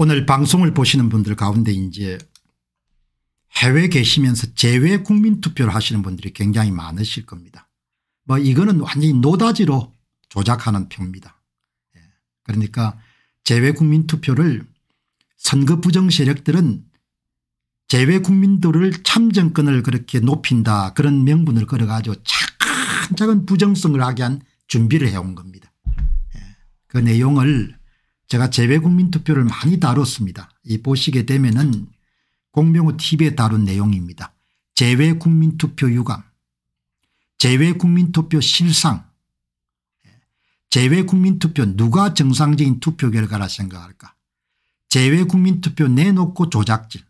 오늘 방송을 보시는 분들 가운데 이제 해외 계시면서 제외 국민투표를 하시는 분들이 굉장히 많으실 겁니다. 뭐 이거는 완전히 노다지로 조작하는 표입니다. 예. 그러니까 제외 국민투표를 선거 부정 세력들은 제외 국민들을 참정권을 그렇게 높인다 그런 명분을 걸어가지고 차근차근 부정성을 하게 한 준비를 해온 겁니다. 예. 그 내용을 제가 재외국민 투표를 많이 다뤘습니다. 이 보시게 되면은 공병호 TV에 다룬 내용입니다. 재외국민 투표 유감, 재외국민 투표 실상, 재외국민 투표 누가 정상적인 투표 결과라 생각할까? 재외국민 투표 내놓고 조작질,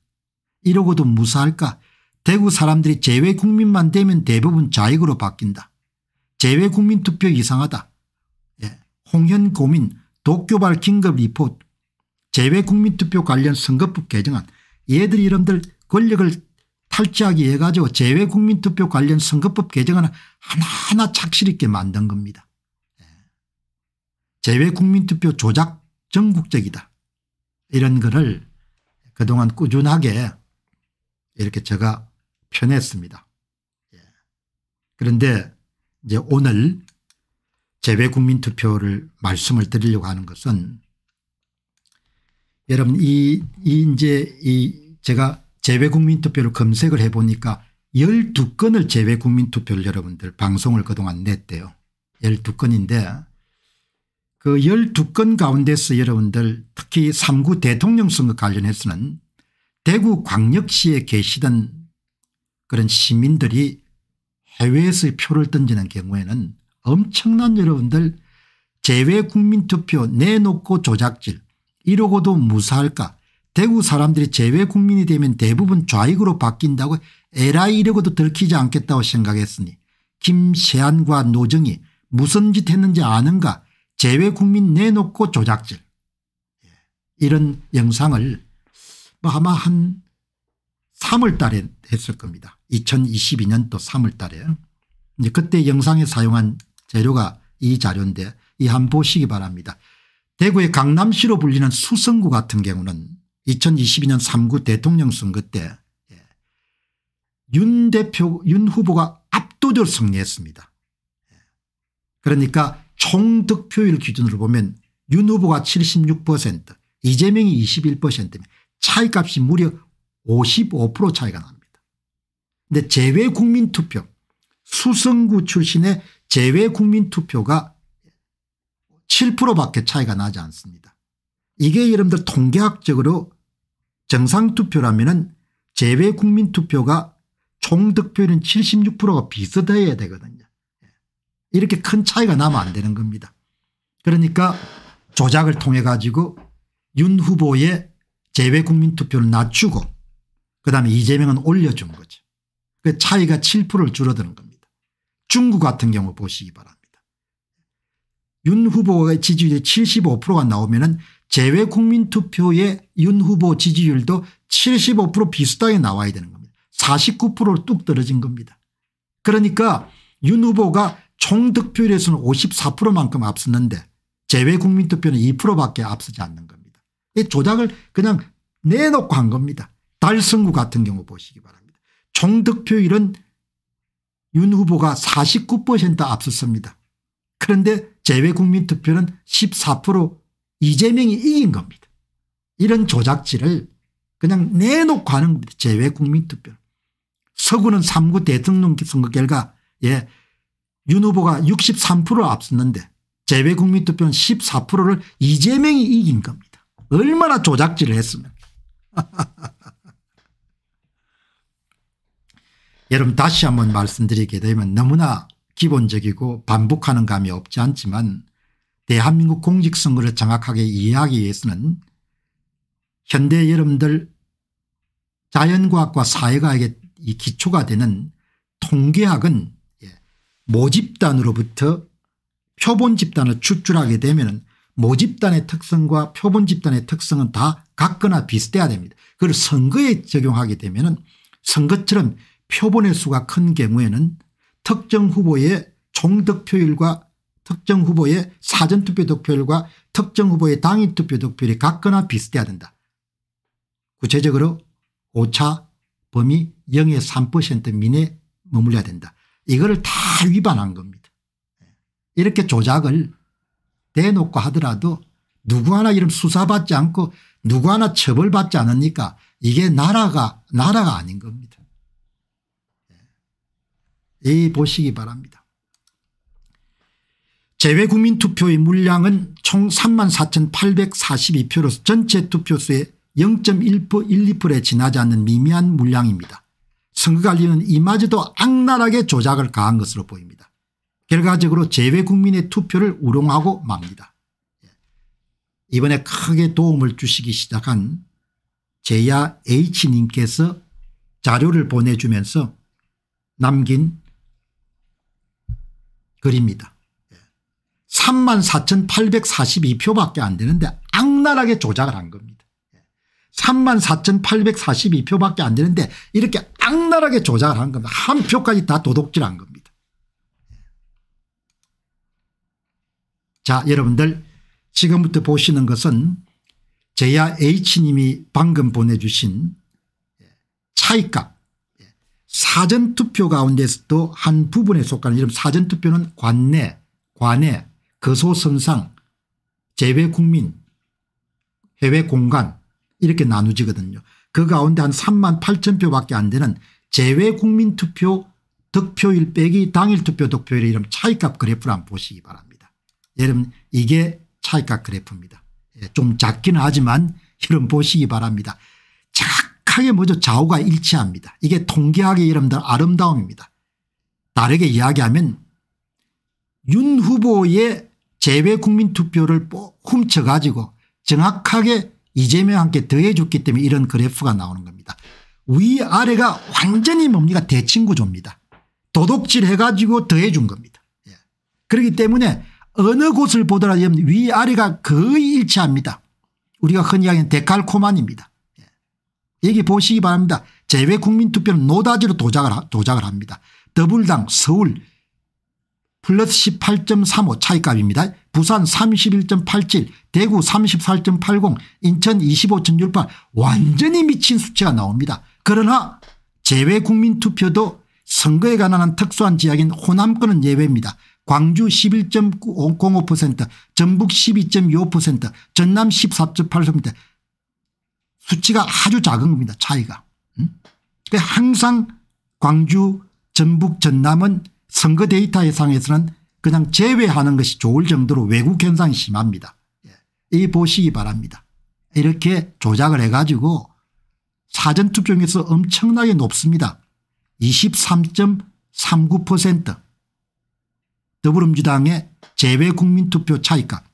이러고도 무사할까? 대구 사람들이 재외국민만 되면 대부분 좌익으로 바뀐다. 재외국민 투표 이상하다. 예, 홍현 고민 도쿄발 긴급 리포제외 국민투표 관련 선거법 개정안 얘들 이름들 권력을 탈취하기 위해 가지고 제외 국민투표 관련 선거법 개정안을 하나하나 착실 있게 만든 겁니다. 제외 예. 국민투표 조작 전국적이다. 이런 거를 그동안 꾸준하게 이렇게 제가 편했습니다. 예. 그런데 이제 오늘 재외 국민 투표를 말씀을 드리려고 하는 것은 여러분 이, 이 이제 이 제가 재외 국민 투표를 검색을 해보니까 12건을 재외 국민 투표를 여러분들 방송을 그동안 냈대요. 12건인데 그 12건 가운데서 여러분들 특히 3구 대통령 선거 관련해서는 대구 광역시에 계시던 그런 시민들이 해외에서 표를 던지는 경우에는 엄청난 여러분들 제외국민투표 내놓고 조작질 이러고도 무사할까 대구 사람들이 재외국민이 되면 대부분 좌익으로 바뀐다고 에라이 이러고도 들키지 않겠다고 생각했으니 김세한과 노정이 무슨 짓 했는지 아는가 재외국민 내놓고 조작질 예. 이런 영상을 뭐 아마 한 3월 달에 했을 겁니다. 2022년도 3월 달에. 그때 영상에 사용한 재료가 이 자료인데 이 한 보시기 바랍니다. 대구의 강남시로 불리는 수성구 같은 경우는 2022년 3구 대통령 선거 때윤 예, 대표 윤 후보가 압도적으로 승리했습니다. 예, 그러니까 총 득표율 기준으로 보면 윤 후보가 76% 이재명이 2 1 차이값이 무려 55% 차이가 납니다. 근데 재외국민투표 수성구 출신의 제외 국민 투표가 7%밖에 차이가 나지 않습니다. 이게 여러분들 통계학적으로 정상투표라면 제외 국민투표가 총득표율은 76%가 비슷해야 되거든요. 예. 이렇게 큰 차이가 나면 안 되는 겁니다. 그러니까 조작을 통해 가지고 윤 후보의 제외 국민투표를 낮추고 그다음에 이재명은 올려준 거죠. 그 차이가 7%를 줄어드는 겁니다. 중국 같은 경우 보시기 바랍니다. 윤 후보의 지지율이 75%가 나오면 재외 국민투표의 윤 후보 지지율도 75% 비슷하게 나와야 되는 겁니다. 49%로 뚝 떨어진 겁니다. 그러니까 윤 후보가 총 득표율에서는 54%만큼 앞섰는데 재외 국민투표는 2%밖에 앞서지 않는 겁니다. 이 조작을 그냥 내놓고 한 겁니다. 달성구 같은 경우 보시기 바랍니다. 총 득표율은 윤 후보가 49% 앞섰습니다. 그런데 재외국민투표는 14% 이재명이 이긴 겁니다. 이런 조작질을 그냥 내놓고 하는 겁니다. 재외국민투표. 서구는 3구 대통령 선거 결과 예, 윤 후보가 63% 앞섰는데 재외국민투표는 14%를 이재명이 이긴 겁니다. 얼마나 조작질을 했으면. 여러분 다시 한번 말씀드리게 되면 너무나 기본적이고 반복하는 감이 없지 않지만 대한민국 공직선거를 정확하게 이해하기 위해서는 현대 여러분들 자연과학과 사회과학의 이 기초가 되는 통계학은 예, 모집단으로부터 표본집단을 추출하게 되면 모집단의 특성과 표본집단의 특성은 다 같거나 비슷해야 됩니다. 그걸 선거에 적용하게 되면 선거처럼 표본의 수가 큰 경우에는 특정 후보의 종득표율과 특정 후보의 사전투표 득표율과 특정 후보의 당일투표 득표율이 같거나 비슷해야 된다. 구체적으로 오차 범위 0의 3% 미내 머물러야 된다. 이거를 다 위반한 겁니다. 이렇게 조작을 대놓고 하더라도 누구 하나 이름 수사받지 않고 누구 하나 처벌받지 않으니까 이게 나라가 나라가 아닌 겁니다. 이 보시기 바랍니다. 재외국민투표의 물량은 총 34,842표로서 전체 투표수의 0.12%에 지나지 않는 미미한 물량입니다. 선거관리는 이마저도 악랄하게 조작을 가한 것으로 보입니다. 결과적으로 재외국민의 투표를 우롱하고 맙니다. 예. 이번에 크게 도움을 주시기 시작한 제야 H님께서 자료를 보내주면서 남긴 그립니다 34,842표밖에 안 되는데 악랄하게 조작을 한 겁니다. 34,842표밖에 안 되는데 이렇게 악랄하게 조작을 한 겁니다. 한 표까지 다 도둑질한 겁니다. 자 여러분들 지금부터 보시는 것은 제야 H님이 방금 보내주신 차이값 사전투표 가운데서도 한 부분에 속하는 이런 사전투표는 관내 관내 거소선상 재외국민 해외공간 이렇게 나누지거든요. 그 가운데 한 3만 8천 표밖에 안 되는 재외국민 투표 득표율 빼기 당일 투표 득표율의 이런 차이값 그래프를 한번 보시기 바랍니다. 여러분 이게 차이값 그래프입니다. 예, 좀 작기는 하지만 이런 보시기 바랍니다. 작 정게 먼저 좌우가 일치합니다. 이게 통계학의 여러분들 아름다움입니다. 다르게 이야기하면 윤 후보의 재외 국민 투표를 훔쳐가지고 정확하게 이재명과 함께 더해줬기 때문에 이런 그래프가 나오는 겁니다. 위아래가 완전히 뭡니까 대칭구조입니다. 도둑질 해가지고 더해준 겁니다. 예. 그렇기 때문에 어느 곳을 보더라도 위아래가 거의 일치합니다. 우리가 흔히 이야기하는 데칼코만입니다. 여기 보시기 바랍니다. 제외국민투표는 노다지로 도작을, 도작을 합니다. 더불당 서울 플러스 18.35 차이값입니다. 부산 31.87 대구 34.80 인천 25.68 완전히 미친 수치가 나옵니다. 그러나 제외국민투표도 선거에 관한 특수한 지역인 호남권은 예외입니다. 광주 11.05% 전북 12.25% 전남 14.8% 수치가 아주 작은 겁니다. 차이가. 음? 항상 광주 전북 전남은 선거 데이터상에서는 그냥 제외하는 것이 좋을 정도로 외국 현상이 심합니다. 예. 이 보시기 바랍니다. 이렇게 조작을 해가지고 사전투표에서 엄청나게 높습니다. 23.39% 더불어민주당의 재외국민투표 차이값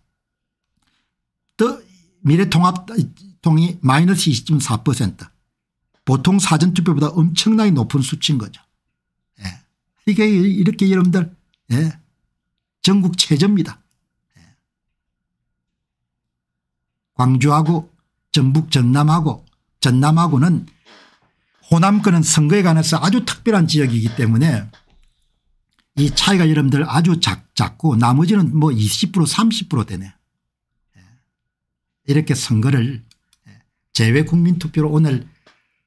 미래통합통이 마이너스 20.4% 보통 사전투표보다 엄청나게 높은 수치인 거죠. 예. 이게 이렇게 여러분들 예. 전국 최저입니다. 예. 광주하고 전북 전남하고 전남하고는 호남권은 선거에 관해서 아주 특별한 지역이기 때문에 이 차이가 여러분들 아주 작, 작고 나머지는 뭐20% 30% 되네. 이렇게 선거를 제외국민투표로 오늘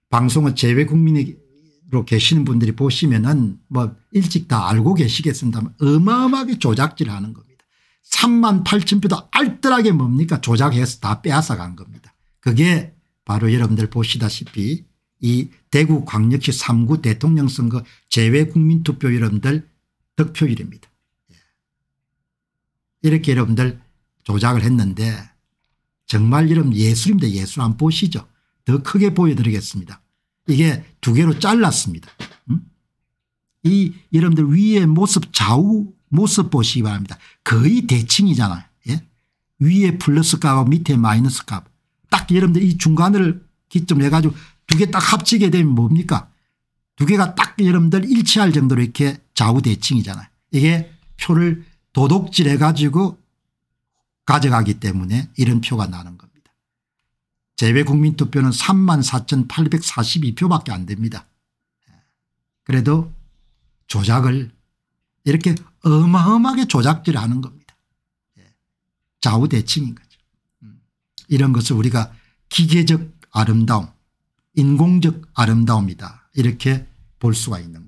방송을 제외국민으로 계시는 분들이 보시면은 뭐 일찍 다 알고 계시겠습니다만 어마어마하게 조작질하는 겁니다. 3만 8천 표도 알뜰하게 뭡니까 조작해서 다 빼앗아간 겁니다. 그게 바로 여러분들 보시다시피 이 대구 광역시 3구 대통령 선거 제외국민투표 여러분들 득표율입니다. 예. 이렇게 여러분들 조작을 했는데 정말 이름 예술입니다. 예술 안 보시죠. 더 크게 보여드리겠습니다. 이게 두 개로 잘랐습니다. 음? 이 여러분들 위의 모습 좌우 모습 보시기 바랍니다. 거의 대칭이잖아요. 예? 위에 플러스 값하고 밑에 마이너스 값. 딱 여러분들 이 중간을 기점으로 해가지고 두 개 딱 합치게 되면 뭡니까? 두 개가 딱 여러분들 일치할 정도로 이렇게 좌우 대칭이잖아요. 이게 표를 도둑질해 가지고 가져가기 때문에 이런 표가 나는 겁니다. 재외 국민투표는 34,842표밖에 안 됩니다. 그래도 조작을 이렇게 어마어마하게 조작질을 하는 겁니다. 좌우대칭인 거죠. 이런 것을 우리가 기계적 아름다움 인공적 아름다움이다 이렇게 볼 수가 있는 겁니다.